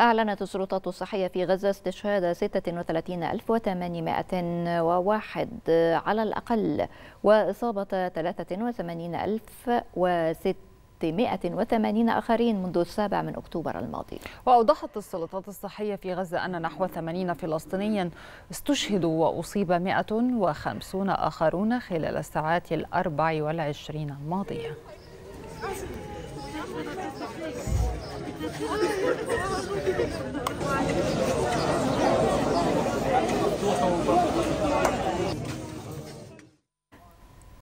أعلنت السلطات الصحية في غزة استشهاد 36801 على الأقل وإصابة 83006 680 آخرين منذ السابع من أكتوبر الماضي وأوضحت السلطات الصحية في غزة أن نحو 80 فلسطينيا استشهدوا وأصيب 150 آخرون خلال الساعات الأربع والعشرين الماضية